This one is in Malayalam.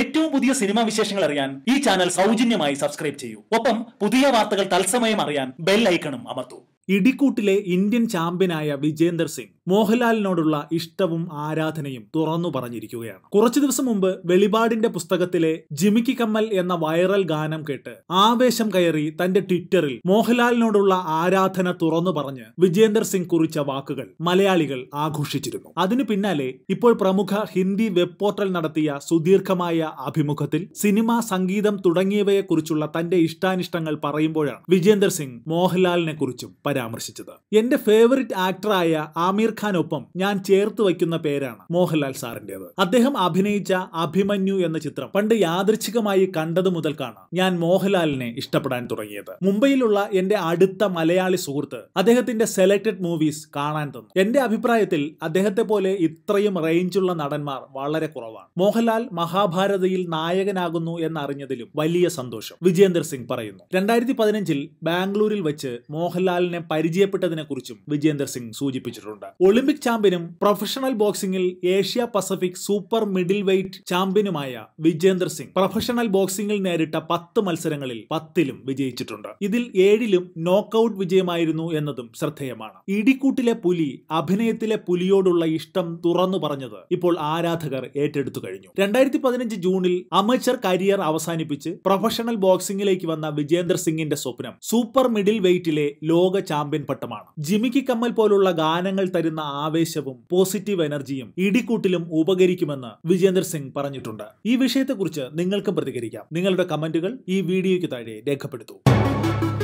ഏറ്റവും പുതിയ സിനിമാ വിശേഷങ്ങൾ അറിയാൻ ഈ ചാനൽ സൗജന്യമായി സബ്സ്ക്രൈബ് ചെയ്യൂ ഒപ്പം പുതിയ വാർത്തകൾ തത്സമയം അറിയാൻ ബെൽ ഐക്കണും അമർത്തൂ ഇടിക്കൂട്ടിലെ ഇന്ത്യൻ ചാമ്പ്യനായ വിജേന്ദർ സിംഗ് മോഹൻലാലിനോടുള്ള ഇഷ്ടവും ആരാധനയും തുറന്നു പറഞ്ഞിരിക്കുകയാണ് കുറച്ചു ദിവസം മുമ്പ് വെളിപാടിന്റെ പുസ്തകത്തിലെ ജിമിക്കി കമ്മൽ എന്ന വൈറൽ ഗാനം കേട്ട് ആവേശം കയറി തന്റെ ട്വിറ്ററിൽ മോഹൻലാലിനോടുള്ള ആരാധന തുറന്നു പറഞ്ഞ് വിജേന്ദർ സിംഗ് കുറിച്ച വാക്കുകൾ മലയാളികൾ ആഘോഷിച്ചിരുന്നു അതിനു പിന്നാലെ ഇപ്പോൾ പ്രമുഖ ഹിന്ദി വെബ് പോർട്ടൽ നടത്തിയ സുദീർഘമായ അഭിമുഖത്തിൽ സിനിമ സംഗീതം തുടങ്ങിയവയെക്കുറിച്ചുള്ള തന്റെ ഇഷ്ടാനിഷ്ടങ്ങൾ പറയുമ്പോഴാണ് വിജേന്ദർ സിംഗ് മോഹൻലാലിനെ കുറിച്ചും പരാമർശിച്ചത് എന്റെ ഫേവറിറ്റ് ആക്ടറായ ആമീർ ഖാനൊപ്പം ഞാൻ ചേർത്ത് വയ്ക്കുന്ന പേരാണ് മോഹൻലാൽ സാറിന്റേത് അദ്ദേഹം അഭിനയിച്ച അഭിമന്യു എന്ന ചിത്രം പണ്ട് യാദൃച്ഛികമായി കണ്ടത് മുതൽക്കാണ് ഞാൻ മോഹൻലാലിനെ ഇഷ്ടപ്പെടാൻ തുടങ്ങിയത് മുംബൈയിലുള്ള എന്റെ അടുത്ത മലയാളി സുഹൃത്ത് അദ്ദേഹത്തിന്റെ സെലക്ടഡ് മൂവീസ് കാണാൻ തന്നു എന്റെ അഭിപ്രായത്തിൽ അദ്ദേഹത്തെ പോലെ ഇത്രയും റേഞ്ചുള്ള നടന്മാർ വളരെ കുറവാണ് മോഹൻലാൽ മഹാഭാരതയിൽ നായകനാകുന്നു എന്നറിഞ്ഞതിലും വലിയ സന്തോഷം വിജയേന്ദ്ര സിംഗ് പറയുന്നു രണ്ടായിരത്തി പതിനഞ്ചിൽ ബാംഗ്ലൂരിൽ വെച്ച് മോഹൻലാലിനെ പരിചയപ്പെട്ടതിനെ കുറിച്ചും വിജയേന്ദ്ര സിംഗ് സൂചിപ്പിച്ചിട്ടുണ്ട് ഒളിമ്പിക് ചാമ്പ്യനും പ്രൊഫഷണൽ ബോക്സിംഗിൽ Asia Pacific super middleweight ചാമ്പ്യനുമായ വിജേന്ദർ സിംഗ് പ്രൊഫഷണൽ ബോക്സിംഗിൽ നേരിട്ട പത്ത് മത്സരങ്ങളിൽ പത്തിലും വിജയിച്ചിട്ടുണ്ട് ഇതിൽ ഏഴിലും നോക്കൌട്ട് വിജയമായിരുന്നു എന്നതും ശ്രദ്ധേയമാണ് ഇടിക്കൂട്ടിലെ പുലി അഭിനയത്തിലെ പുലിയോടുള്ള ഇഷ്ടം തുറന്നു പറഞ്ഞത് ഇപ്പോൾ ആരാധകർ ഏറ്റെടുത്തു കഴിഞ്ഞു രണ്ടായിരത്തി പതിനഞ്ച് ജൂണിൽ അമേച്ചർ കരിയർ അവസാനിപ്പിച്ച് പ്രൊഫഷണൽ ബോക്സിംഗിലേക്ക് വന്ന വിജേന്ദർ സിംഗിന്റെ സ്വപ്നം സൂപ്പർ മിഡിൽ വെയ്റ്റിലെ ലോക ചാമ്പ്യൻ പട്ടമാണ് ജിമിക്കി കമ്മൽ പോലുള്ള ഗാനങ്ങൾ തരുന്ന നൽകുന്ന ആവേശവും പോസിറ്റീവ് എനർജിയും ഇടിക്കൂട്ടിലും ഉപകരിക്കുമെന്ന് വിജേന്ദർ സിംഗ് പറഞ്ഞിട്ടുണ്ട് ഈ വിഷയത്തെക്കുറിച്ച് നിങ്ങൾക്കും പ്രതികരിക്കാം നിങ്ങളുടെ കമന്റുകൾ ഈ വീഡിയോയ്ക്ക് താഴെ രേഖപ്പെടുത്തും